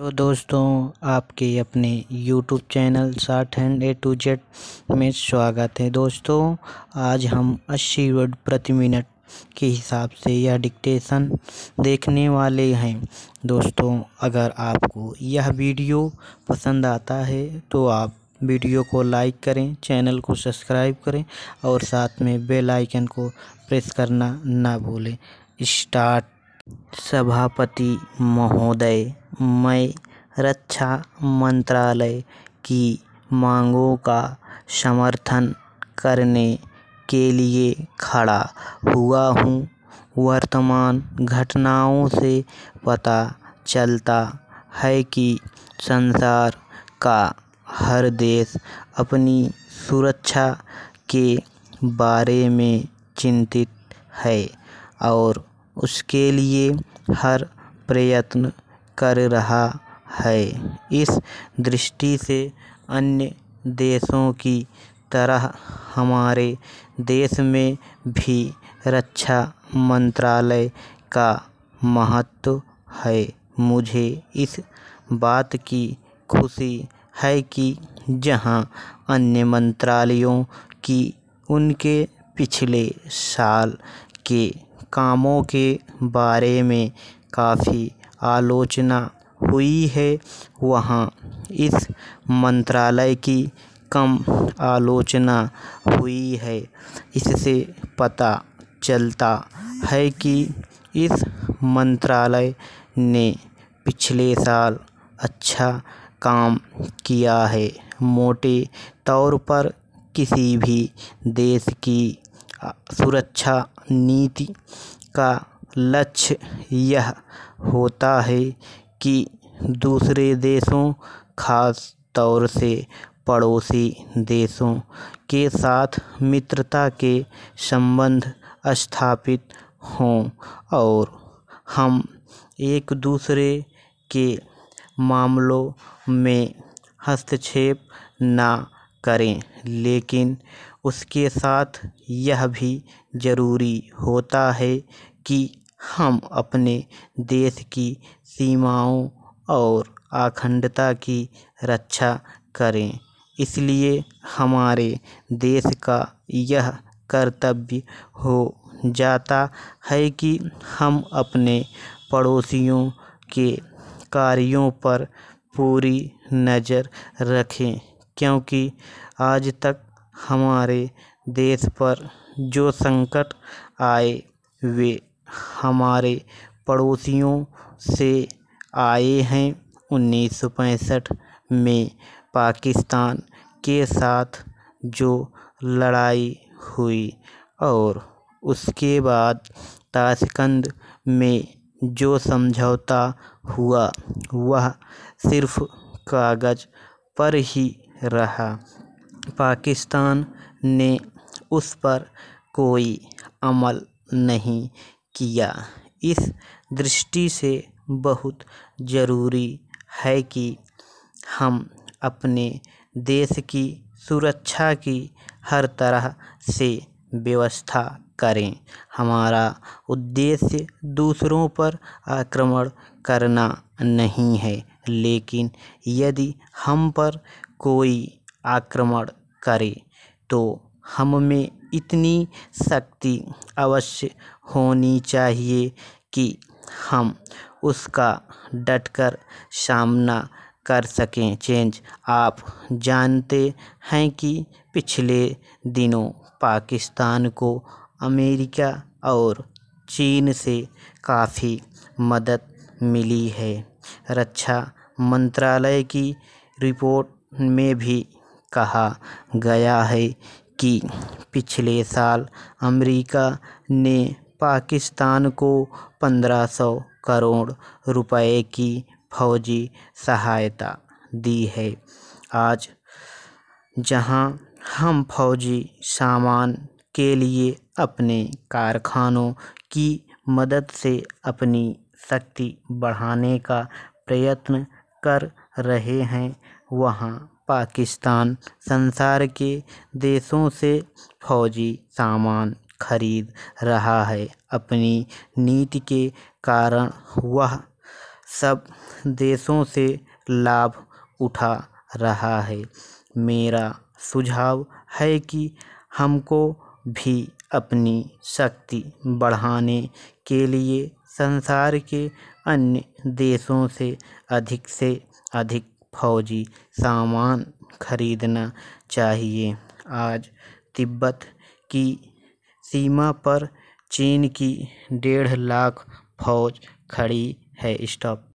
hello दोस्तों आपके अपने यूट्यूब चैनल साठ हैंड ए टू जेड में स्वागत है दोस्तों आज हम 80 वर्ड प्रति मिनट के हिसाब से यह डिक्टेशन देखने वाले हैं दोस्तों अगर आपको यह वीडियो पसंद आता है तो आप वीडियो को लाइक करें चैनल को सब्सक्राइब करें और साथ में बेल आइकन को प्रेस करना ना भूलें स्टार्ट सभापति महोदय मैं रक्षा मंत्रालय की मांगों का समर्थन करने के लिए खड़ा हुआ हूँ वर्तमान घटनाओं से पता चलता है कि संसार का हर देश अपनी सुरक्षा के बारे में चिंतित है और उसके लिए हर प्रयत्न कर रहा है इस दृष्टि से अन्य देशों की तरह हमारे देश में भी रक्षा मंत्रालय का महत्व है मुझे इस बात की खुशी है कि जहां अन्य मंत्रालयों की उनके पिछले साल के कामों के बारे में काफ़ी आलोचना हुई है वहाँ इस मंत्रालय की कम आलोचना हुई है इससे पता चलता है कि इस मंत्रालय ने पिछले साल अच्छा काम किया है मोटे तौर पर किसी भी देश की सुरक्षा नीति का लक्ष्य यह होता है कि दूसरे देशों ख़ास तौर से पड़ोसी देशों के साथ मित्रता के संबंध स्थापित हों और हम एक दूसरे के मामलों में हस्तक्षेप ना करें लेकिन उसके साथ यह भी ज़रूरी होता है कि हम अपने देश की सीमाओं और अखंडता की रक्षा करें इसलिए हमारे देश का यह कर्तव्य हो जाता है कि हम अपने पड़ोसियों के कार्यों पर पूरी नज़र रखें क्योंकि आज तक हमारे देश पर जो संकट आए वे हमारे पड़ोसियों से आए हैं उन्नीस सौ पैंसठ में पाकिस्तान के साथ जो लड़ाई हुई और उसके बाद ताशकंद में जो समझौता हुआ वह सिर्फ़ कागज़ पर ही रहा पाकिस्तान ने उस पर कोई अमल नहीं किया इस दृष्टि से बहुत ज़रूरी है कि हम अपने देश की सुरक्षा की हर तरह से व्यवस्था करें हमारा उद्देश्य दूसरों पर आक्रमण करना नहीं है लेकिन यदि हम पर कोई आक्रमण करे तो हम में इतनी शक्ति अवश्य होनी चाहिए कि हम उसका डट कर सामना कर सकें चेंज आप जानते हैं कि पिछले दिनों पाकिस्तान को अमेरिका और चीन से काफ़ी मदद मिली है रक्षा मंत्रालय की रिपोर्ट में भी कहा गया है कि पिछले साल अमेरिका ने पाकिस्तान को पंद्रह सौ करोड़ रुपए की फौजी सहायता दी है आज जहां हम फौजी सामान के लिए अपने कारखानों की मदद से अपनी शक्ति बढ़ाने का प्रयत्न कर रहे हैं वहाँ पाकिस्तान संसार के देशों से फौजी सामान खरीद रहा है अपनी नीति के कारण वह सब देशों से लाभ उठा रहा है मेरा सुझाव है कि हमको भी अपनी शक्ति बढ़ाने के लिए संसार के अन्य देशों से अधिक से अधिक फौजी सामान खरीदना चाहिए आज तिब्बत की सीमा पर चीन की डेढ़ लाख फौज खड़ी है स्टॉप